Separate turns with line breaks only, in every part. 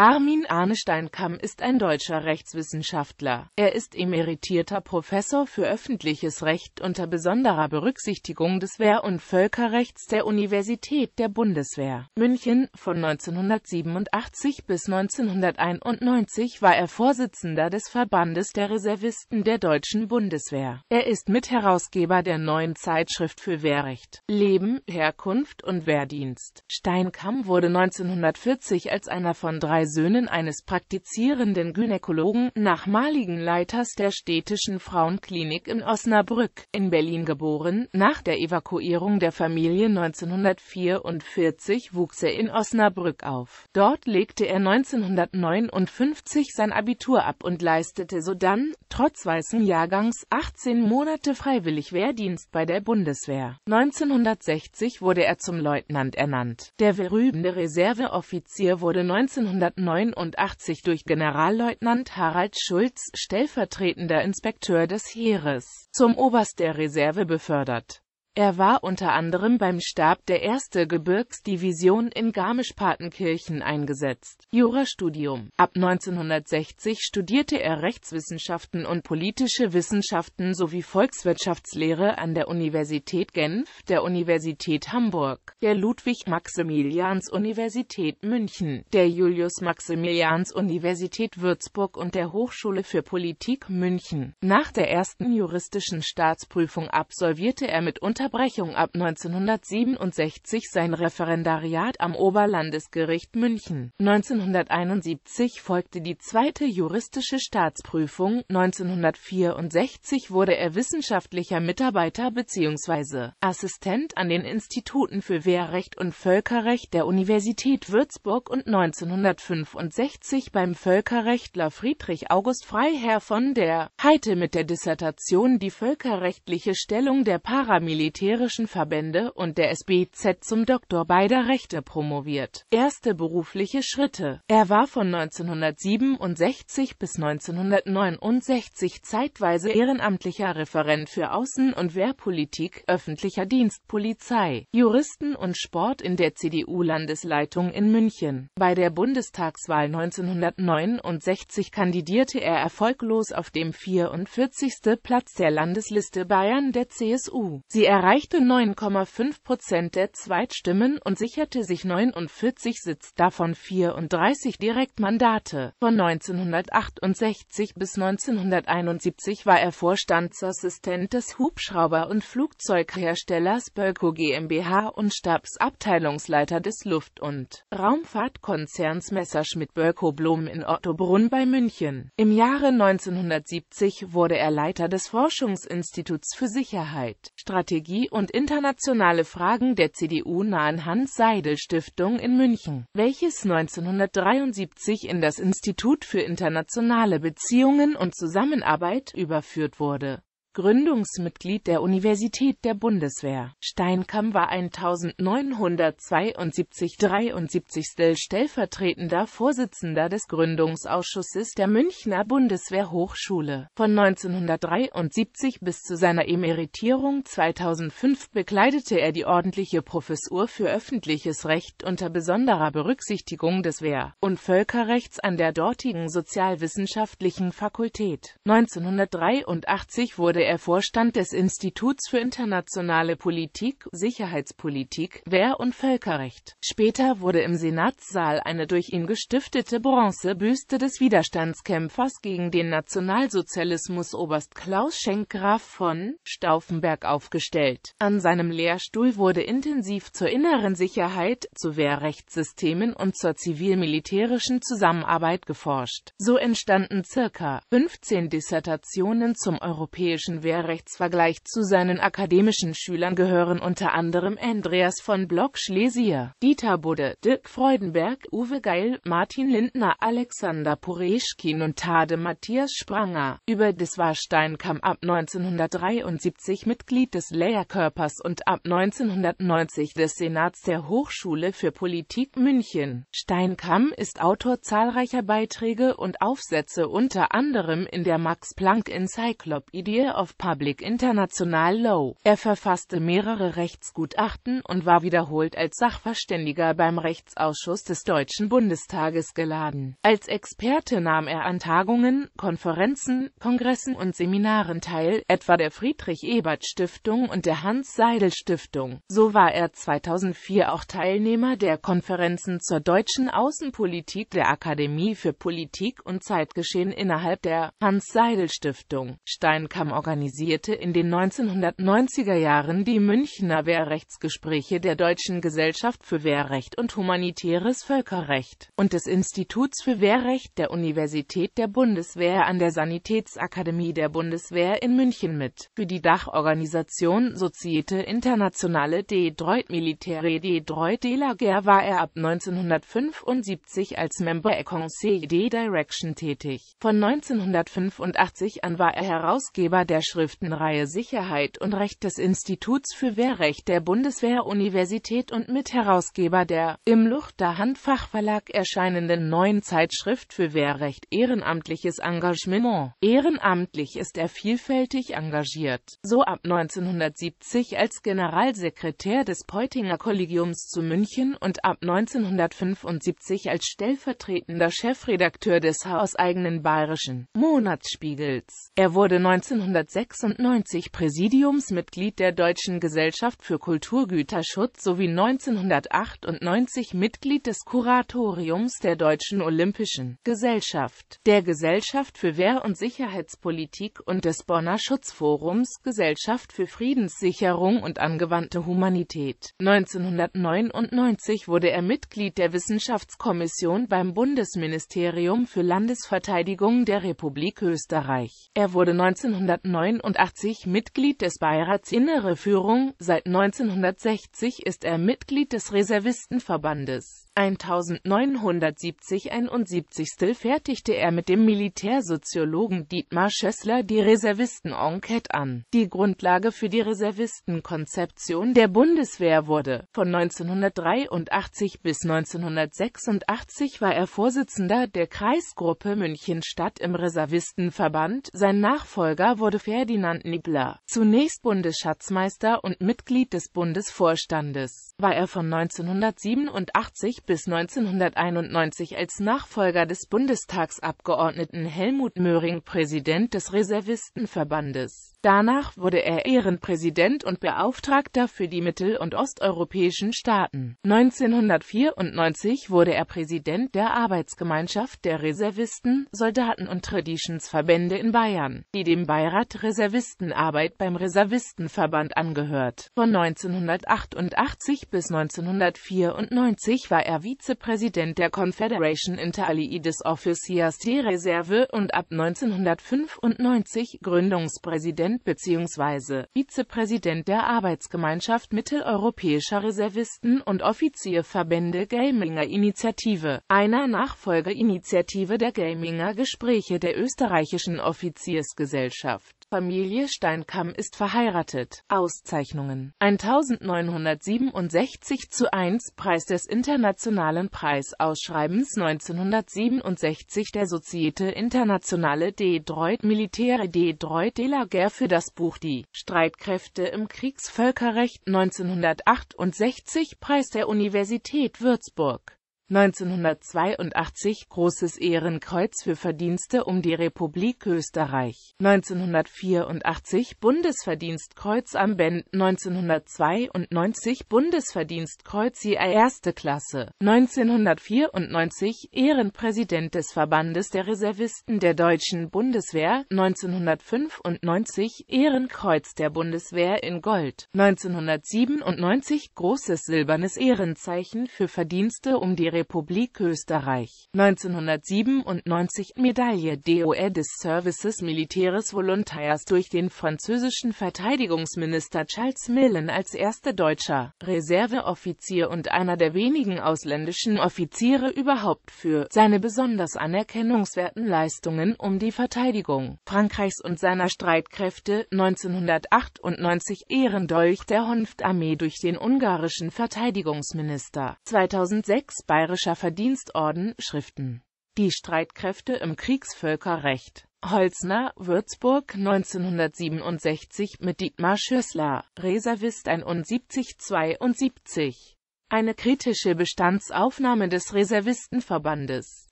Armin Arne Steinkamm ist ein deutscher Rechtswissenschaftler. Er ist emeritierter Professor für öffentliches Recht unter besonderer Berücksichtigung des Wehr- und Völkerrechts der Universität der Bundeswehr. München von 1987 bis 1991 war er Vorsitzender des Verbandes der Reservisten der Deutschen Bundeswehr. Er ist Mitherausgeber der neuen Zeitschrift für Wehrrecht, Leben, Herkunft und Wehrdienst. Steinkamm wurde 1940 als einer von drei Söhnen eines praktizierenden Gynäkologen, nachmaligen Leiters der städtischen Frauenklinik in Osnabrück, in Berlin geboren. Nach der Evakuierung der Familie 1944 wuchs er in Osnabrück auf. Dort legte er 1959 sein Abitur ab und leistete sodann, trotz weißen Jahrgangs, 18 Monate freiwillig Wehrdienst bei der Bundeswehr. 1960 wurde er zum Leutnant ernannt. Der berühmte Reserveoffizier wurde 19 1989 durch Generalleutnant Harald Schulz, stellvertretender Inspekteur des Heeres, zum Oberst der Reserve befördert er war unter anderem beim Stab der 1. Gebirgsdivision in Garmisch-Partenkirchen eingesetzt. Jurastudium Ab 1960 studierte er Rechtswissenschaften und politische Wissenschaften sowie Volkswirtschaftslehre an der Universität Genf, der Universität Hamburg, der Ludwig-Maximilians-Universität München, der Julius-Maximilians-Universität Würzburg und der Hochschule für Politik München. Nach der ersten juristischen Staatsprüfung absolvierte er mit Unterbrechung ab 1967 sein Referendariat am Oberlandesgericht München. 1971 folgte die zweite juristische Staatsprüfung, 1964 wurde er wissenschaftlicher Mitarbeiter bzw. Assistent an den Instituten für Wehrrecht und Völkerrecht der Universität Würzburg und 1965 beim Völkerrechtler Friedrich August Freiherr von der Heite mit der Dissertation Die völkerrechtliche Stellung der Paramilitär militärischen Verbände und der SBZ zum Doktor beider Rechte promoviert. Erste berufliche Schritte Er war von 1967 bis 1969 zeitweise ehrenamtlicher Referent für Außen- und Wehrpolitik, öffentlicher Dienst, Polizei, Juristen und Sport in der CDU-Landesleitung in München. Bei der Bundestagswahl 1969 kandidierte er erfolglos auf dem 44. Platz der Landesliste Bayern der CSU. Sie erreichte 9,5 Prozent der Zweitstimmen und sicherte sich 49 Sitz, davon 34 Direktmandate. Von 1968 bis 1971 war er Vorstandsassistent des Hubschrauber- und Flugzeugherstellers Bölko GmbH und Stabsabteilungsleiter des Luft- und Raumfahrtkonzerns Messerschmidt Bölko Blum in Ottobrunn bei München. Im Jahre 1970 wurde er Leiter des Forschungsinstituts für Sicherheit, Strategie Strategie und internationale Fragen der CDU-nahen Hans-Seidel-Stiftung in München, welches 1973 in das Institut für internationale Beziehungen und Zusammenarbeit überführt wurde Gründungsmitglied der Universität der Bundeswehr. Steinkamm war 1972-73. stellvertretender Vorsitzender des Gründungsausschusses der Münchner Bundeswehrhochschule. Von 1973 bis zu seiner Emeritierung 2005 bekleidete er die ordentliche Professur für öffentliches Recht unter besonderer Berücksichtigung des Wehr- und Völkerrechts an der dortigen Sozialwissenschaftlichen Fakultät. 1983 wurde er er Vorstand des Instituts für internationale Politik, Sicherheitspolitik, Wehr- und Völkerrecht. Später wurde im Senatssaal eine durch ihn gestiftete Bronzebüste des Widerstandskämpfers gegen den Nationalsozialismus Oberst Klaus Schenkgraf von Stauffenberg aufgestellt. An seinem Lehrstuhl wurde intensiv zur inneren Sicherheit, zu Wehrrechtssystemen und zur zivil-militärischen Zusammenarbeit geforscht. So entstanden circa 15 Dissertationen zum europäischen Wehrrechtsvergleich zu seinen akademischen Schülern gehören unter anderem Andreas von Block Schlesier, Dieter Budde, Dirk Freudenberg, Uwe Geil, Martin Lindner, Alexander Pureschkin und Tade Matthias Spranger. Über das war Steinkam ab 1973 Mitglied des Lehrkörpers und ab 1990 des Senats der Hochschule für Politik München. Steinkamm ist Autor zahlreicher Beiträge und Aufsätze unter anderem in der Max-Planck-Enzyklopädie of Public International Law. Er verfasste mehrere Rechtsgutachten und war wiederholt als Sachverständiger beim Rechtsausschuss des Deutschen Bundestages geladen. Als Experte nahm er an Tagungen, Konferenzen, Kongressen und Seminaren teil, etwa der Friedrich-Ebert-Stiftung und der Hans-Seidel-Stiftung. So war er 2004 auch Teilnehmer der Konferenzen zur deutschen Außenpolitik der Akademie für Politik und Zeitgeschehen innerhalb der Hans-Seidel-Stiftung. Stein kam organisierte in den 1990er Jahren die Münchner Wehrrechtsgespräche der Deutschen Gesellschaft für Wehrrecht und Humanitäres Völkerrecht und des Instituts für Wehrrecht der Universität der Bundeswehr an der Sanitätsakademie der Bundeswehr in München mit. Für die Dachorganisation Societe Internationale des Droit Militaire des Droit de la Guerre war er ab 1975 als Member der Conseil des Direction tätig. Von 1985 an war er Herausgeber der der Schriftenreihe Sicherheit und Recht des Instituts für Wehrrecht der Bundeswehr-Universität und Mitherausgeber der im Luchter Handfachverlag erscheinenden neuen Zeitschrift für Wehrrecht Ehrenamtliches Engagement. Ehrenamtlich ist er vielfältig engagiert, so ab 1970 als Generalsekretär des Peutinger Kollegiums zu München und ab 1975 als stellvertretender Chefredakteur des hauseigenen bayerischen Monatsspiegels. Er wurde 1970 1996 Präsidiumsmitglied der Deutschen Gesellschaft für Kulturgüterschutz sowie 1998 Mitglied des Kuratoriums der Deutschen Olympischen Gesellschaft, der Gesellschaft für Wehr- und Sicherheitspolitik und des Bonner Schutzforums Gesellschaft für Friedenssicherung und angewandte Humanität. 1999 wurde er Mitglied der Wissenschaftskommission beim Bundesministerium für Landesverteidigung der Republik Österreich. Er wurde 1999 1989 Mitglied des Beirats Innere Führung, seit 1960 ist er Mitglied des Reservistenverbandes 1970 fertigte er mit dem Militärsoziologen Dietmar Schössler die Reservisten-Enquete an, die Grundlage für die Reservistenkonzeption der Bundeswehr wurde. Von 1983 bis 1986 war er Vorsitzender der Kreisgruppe München-Stadt im Reservistenverband, sein Nachfolger wurde Ferdinand Nibler, zunächst Bundesschatzmeister und Mitglied des Bundesvorstandes, war er von 1987 bis bis 1991 als Nachfolger des Bundestagsabgeordneten Helmut Möhring Präsident des Reservistenverbandes. Danach wurde er Ehrenpräsident und Beauftragter für die mittel- und osteuropäischen Staaten. 1994 wurde er Präsident der Arbeitsgemeinschaft der Reservisten, Soldaten- und Traditionsverbände in Bayern, die dem Beirat Reservistenarbeit beim Reservistenverband angehört. Von 1988 bis 1994 war er Vizepräsident der Confederation Inter Allied Officiers de Reserve und ab 1995 Gründungspräsident bzw. Vizepräsident der Arbeitsgemeinschaft mitteleuropäischer Reservisten und Offizierverbände Gaminger Initiative, einer Nachfolgeinitiative der Gaminger Gespräche der österreichischen Offiziersgesellschaft. Familie Steinkamm ist verheiratet. Auszeichnungen 1967 zu 1 Preis des Internationalen Preisausschreibens 1967 der Societe Internationale des Droit Militaires des Droit de la Guerre für das Buch Die Streitkräfte im Kriegsvölkerrecht 1968 Preis der Universität Würzburg 1982 Großes Ehrenkreuz für Verdienste um die Republik Österreich, 1984 Bundesverdienstkreuz am Band, 1992 Bundesverdienstkreuz je erste Klasse, 1994 Ehrenpräsident des Verbandes der Reservisten der Deutschen Bundeswehr, 1995 Ehrenkreuz der Bundeswehr in Gold, 1997 Großes Silbernes Ehrenzeichen für Verdienste um die Republik Republik Österreich. 1997 Medaille DOE des Services Militaires Volontaires durch den französischen Verteidigungsminister Charles Millen als erster deutscher Reserveoffizier und einer der wenigen ausländischen Offiziere überhaupt für seine besonders anerkennungswerten Leistungen um die Verteidigung Frankreichs und seiner Streitkräfte 1998 Ehrendolch der Honftarmee durch den ungarischen Verteidigungsminister 2006 bei Bayerischer Verdienstorden Schriften. Die Streitkräfte im Kriegsvölkerrecht. Holzner, Würzburg 1967 mit Dietmar Schüssler, Reservist 71 72. Eine kritische Bestandsaufnahme des Reservistenverbandes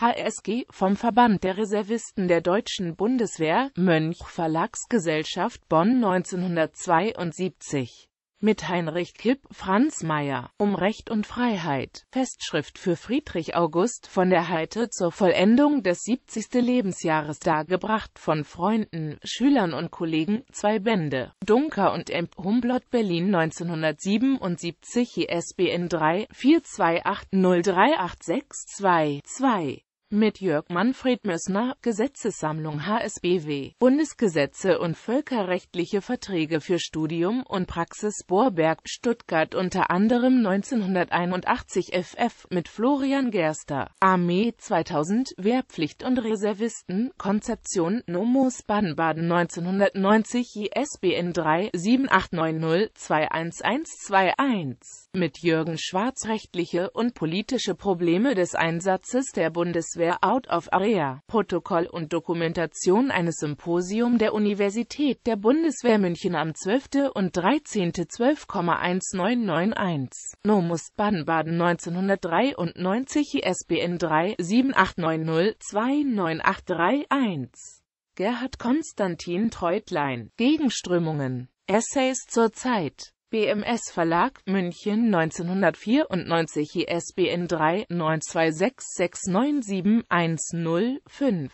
HSG vom Verband der Reservisten der Deutschen Bundeswehr Mönch Verlagsgesellschaft Bonn 1972 mit Heinrich Kipp, Franz Mayer, um Recht und Freiheit, Festschrift für Friedrich August von der Heite zur Vollendung des 70. Lebensjahres dargebracht von Freunden, Schülern und Kollegen, zwei Bände, Dunker und M. Humblot Berlin 1977 ISBN 3 428038622 mit Jörg Manfred Mössner, Gesetzessammlung HSBW, Bundesgesetze und völkerrechtliche Verträge für Studium und Praxis Bohrberg, Stuttgart unter anderem 1981 FF mit Florian Gerster, Armee 2000, Wehrpflicht und Reservisten, Konzeption Nomos Baden-Baden 1990 ISBN 3 7890 21121 mit Jürgen Schwarz rechtliche und politische Probleme des Einsatzes der Bundeswehr Software Out of Area, Protokoll und Dokumentation eines Symposium der Universität der Bundeswehr München am 12. und 13. 12,1991. Nomus Baden-Baden 1993 ISBN 3 7890 29831. Gerhard Konstantin Treutlein Gegenströmungen Essays zur Zeit BMS Verlag, München 1994 ISBN 3 926697105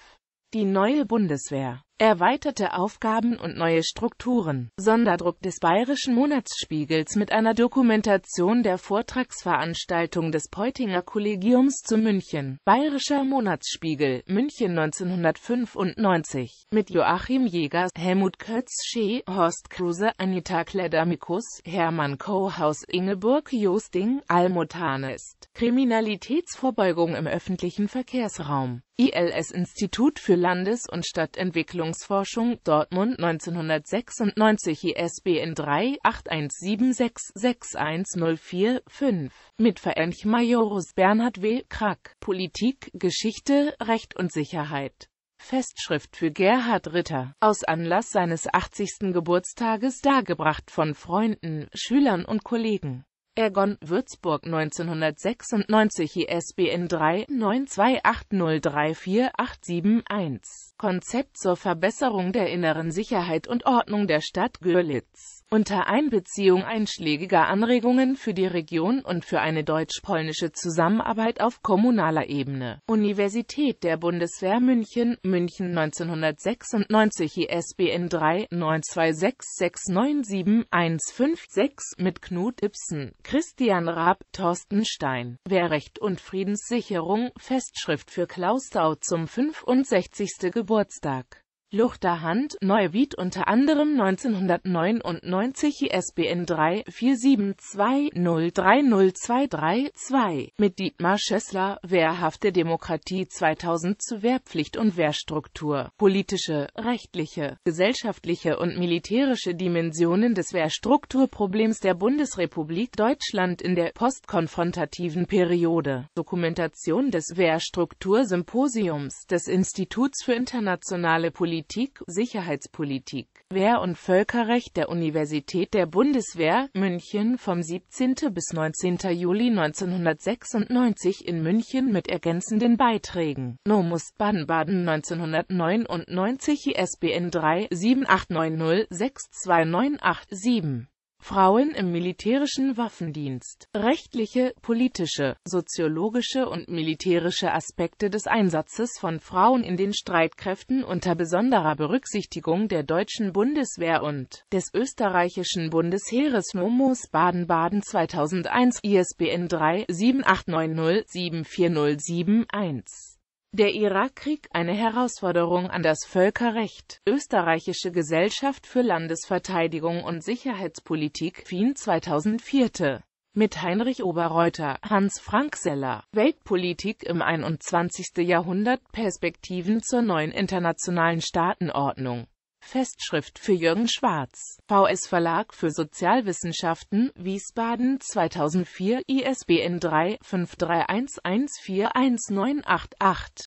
Die neue Bundeswehr erweiterte Aufgaben und neue Strukturen. Sonderdruck des Bayerischen Monatsspiegels mit einer Dokumentation der Vortragsveranstaltung des Peutinger Kollegiums zu München. Bayerischer Monatsspiegel, München 1995. Mit Joachim Jäger, Helmut Kötz-Schee, Horst Kruse, Anita Kledamikus, Hermann Kohaus, Ingeborg Josting, Almut Hanest. Kriminalitätsvorbeugung im öffentlichen Verkehrsraum. ILS Institut für Landes- und Stadtentwicklungsforschung Dortmund 1996 ISBN 3 81766104-5 mit Ferenc Majorus Bernhard W. Krack Politik, Geschichte, Recht und Sicherheit Festschrift für Gerhard Ritter, aus Anlass seines 80. Geburtstages dargebracht von Freunden, Schülern und Kollegen Ergon Würzburg 1996 ISBN 3 928034871 Konzept zur Verbesserung der inneren Sicherheit und Ordnung der Stadt Görlitz unter Einbeziehung einschlägiger Anregungen für die Region und für eine deutsch-polnische Zusammenarbeit auf kommunaler Ebene. Universität der Bundeswehr München, München 1996 ISBN 3 926697156 mit Knut Ibsen, Christian Raab, Thorsten Stein. Wehrrecht und Friedenssicherung, Festschrift für Klaus Sau zum 65. Geburtstag. Luchterhand Neuwied unter anderem 1999 ISBN 3-472-03023-2 mit Dietmar Schössler Wehrhafte Demokratie 2000 zu Wehrpflicht und Wehrstruktur, politische, rechtliche, gesellschaftliche und militärische Dimensionen des Wehrstrukturproblems der Bundesrepublik Deutschland in der postkonfrontativen Periode. Dokumentation des Wehrstruktursymposiums des Instituts für internationale Politik Politik, Sicherheitspolitik, Wehr- und Völkerrecht der Universität der Bundeswehr, München vom 17. bis 19. Juli 1996 in München mit ergänzenden Beiträgen. Nomus Baden-Baden 1999 ISBN 3 7890 62987 Frauen im militärischen Waffendienst, rechtliche, politische, soziologische und militärische Aspekte des Einsatzes von Frauen in den Streitkräften unter besonderer Berücksichtigung der deutschen Bundeswehr und des österreichischen Bundesheeres Momos Baden-Baden 2001 ISBN 3 7890 7407 1. Der Irakkrieg eine Herausforderung an das Völkerrecht. Österreichische Gesellschaft für Landesverteidigung und Sicherheitspolitik FIN 2004 mit Heinrich Oberreuter, Hans Frank Seller, Weltpolitik im 21. Jahrhundert, Perspektiven zur neuen internationalen Staatenordnung. Festschrift für Jürgen Schwarz. VS Verlag für Sozialwissenschaften, Wiesbaden 2004, ISBN 3 5311419888